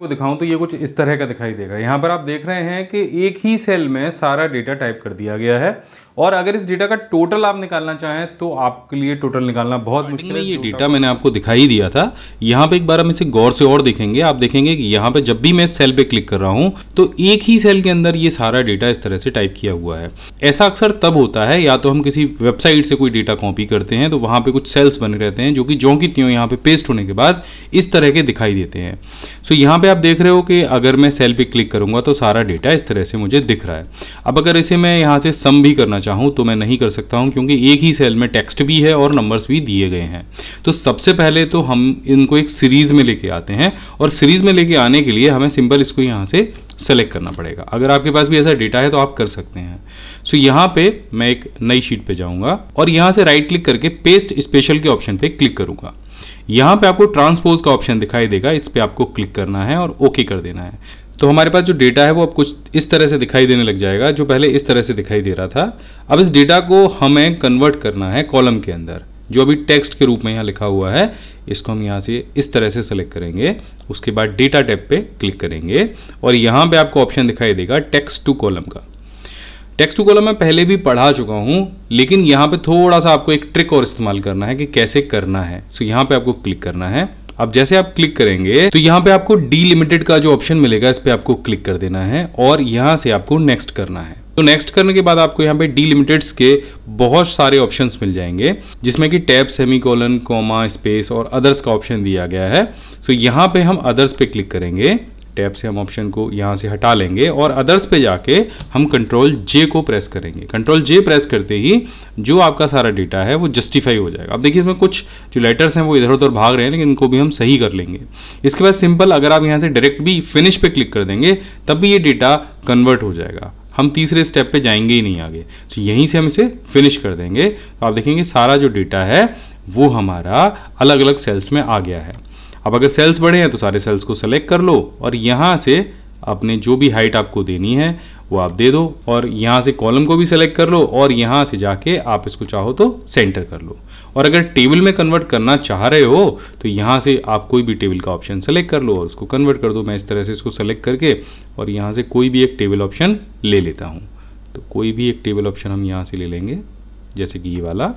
आपको दिखाऊं तो ये कुछ इस तरह का दिखाई देगा यहाँ पर आप देख रहे हैं कि एक ही सेल में सारा डेटा टाइप कर दिया गया है और अगर इस डेटा का टोटल आप निकालना चाहें तो आपके लिए टोटल निकालना बहुत मुश्किल है ये डेटा मैंने आपको दिखाई दिया था यहाँ पे एक बार हम इसे गौर से और देखेंगे आप देखेंगे कि यहाँ पे जब भी मैं सेल पे क्लिक कर रहा हूँ तो एक ही सेल के अंदर ये सारा डेटा इस तरह से टाइप किया हुआ है ऐसा अक्सर तब होता है या तो हम किसी वेबसाइट से कोई डेटा कॉपी करते हैं तो वहाँ पे कुछ सेल्स बने रहते हैं जो कि जो की त्यों यहाँ पे पेस्ट होने के बाद इस तरह के दिखाई देते हैं सो यहाँ पे आप देख रहे हो कि अगर मैं सेल पे क्लिक करूंगा तो सारा डेटा इस तरह से मुझे दिख रहा है अब अगर इसे मैं यहाँ से सम भी करना चाहूँ तो मैं नहीं कर सकता हूँ क्योंकि एक ही सेल में टेक्स्ट भी है और नंबर्स भी दिए गए हैं तो सबसे पहले तो हम इनको एक सीरीज़ में लेके आते हैं और सीरीज़ में लेके आने के लिए हमें सिंपल इसको यहाँ से सेलेक्ट करना पड़ेगा अगर आपके पास भी ऐसा डेटा है तो आप कर सकते हैं सो so, यहाँ पे मैं एक नई शीट पे जाऊँगा और यहाँ से राइट क्लिक करके पेस्ट स्पेशल के ऑप्शन पे क्लिक करूँगा यहाँ पे आपको ट्रांसपोज का ऑप्शन दिखाई देगा इस पर आपको क्लिक करना है और ओके okay कर देना है तो हमारे पास जो डेटा है वो अब कुछ इस तरह से दिखाई देने लग जाएगा जो पहले इस तरह से दिखाई दे रहा था अब इस डेटा को हमें कन्वर्ट करना है कॉलम के अंदर जो अभी टेक्स्ट के रूप में यहाँ लिखा हुआ है इसको हम यहाँ से इस तरह से सेलेक्ट करेंगे उसके बाद डेटा टैब पे क्लिक करेंगे और यहाँ पे आपको ऑप्शन दिखाई देगा टेक्स्ट टू कॉलम का टेक्स्ट टू कॉलम मैं पहले भी पढ़ा चुका हूँ लेकिन यहाँ पे थोड़ा सा आपको एक ट्रिक और इस्तेमाल करना है कि कैसे करना है सो यहाँ पे आपको क्लिक करना है अब जैसे आप क्लिक करेंगे तो यहाँ पे आपको डी लिमिटेड का जो ऑप्शन मिलेगा इस पर आपको क्लिक कर देना है और यहाँ से आपको नेक्स्ट करना है तो नेक्स्ट करने के बाद आपको यहाँ पे लिमिटेड के बहुत सारे ऑप्शंस मिल जाएंगे जिसमें कि टैब सेमी कॉमा स्पेस और अदर्स का ऑप्शन दिया गया है सो तो यहाँ पे हम अदर्स पे क्लिक करेंगे टैब से हम ऑप्शन को यहाँ से हटा लेंगे और अदर्स पे जाके हम कंट्रोल जे को प्रेस करेंगे कंट्रोल जे प्रेस करते ही जो आपका सारा डेटा है वो जस्टिफाई हो जाएगा अब देखिए इसमें कुछ जो लेटर्स हैं वो इधर उधर भाग रहे हैं लेकिन इनको भी हम सही कर लेंगे इसके बाद सिंपल अगर आप यहाँ से डायरेक्ट भी फिनिश पे क्लिक कर देंगे तब भी ये डेटा कन्वर्ट हो जाएगा हम तीसरे स्टेप पर जाएंगे ही नहीं आगे तो यहीं से हम इसे फिनिश कर देंगे तो आप देखेंगे सारा जो डेटा है वो हमारा अलग अलग सेल्स में आ गया है अब अगर सेल्स बड़े हैं तो सारे सेल्स को सेलेक्ट कर लो और यहाँ से अपने जो भी हाइट आपको देनी है वो आप दे दो और यहाँ से कॉलम को भी सेलेक्ट कर लो और यहाँ से जाके आप इसको चाहो तो सेंटर कर लो और अगर टेबल में कन्वर्ट करना चाह रहे हो तो यहाँ से आप कोई भी टेबल का ऑप्शन सेलेक्ट कर लो और उसको कन्वर्ट कर दो मैं इस तरह से इसको सेलेक्ट करके और यहाँ से कोई भी एक टेबल ऑप्शन ले लेता हूँ तो कोई भी एक टेबल ऑप्शन हम यहाँ से ले लेंगे जैसे कि ये वाला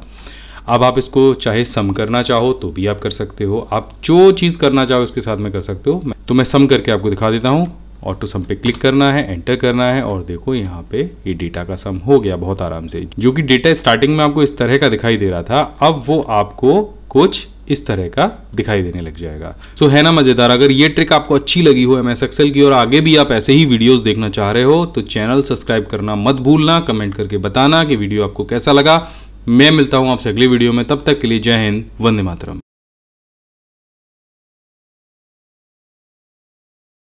अब आप इसको चाहे सम करना चाहो तो भी आप कर सकते हो आप जो चीज़ करना चाहो उसके साथ में कर सकते हो तो मैं सम करके आपको दिखा देता हूँ ऑटो सम पे क्लिक करना है एंटर करना है और देखो यहाँ पे ये डेटा का सम हो गया बहुत आराम से जो कि डेटा स्टार्टिंग में आपको इस तरह का दिखाई दे रहा था अब वो आपको कुछ इस तरह का दिखाई देने लग जाएगा सो so, है ना मजेदार अगर ये ट्रिक आपको अच्छी लगी हो एम एस एक्सएल की और आगे भी आप ऐसे ही वीडियोस देखना चाह रहे हो तो चैनल सब्सक्राइब करना मत भूलना कमेंट करके बताना कि वीडियो आपको कैसा लगा मैं मिलता हूँ आपसे अगली वीडियो में तब तक के लिए जय हिंद वंदे मातरम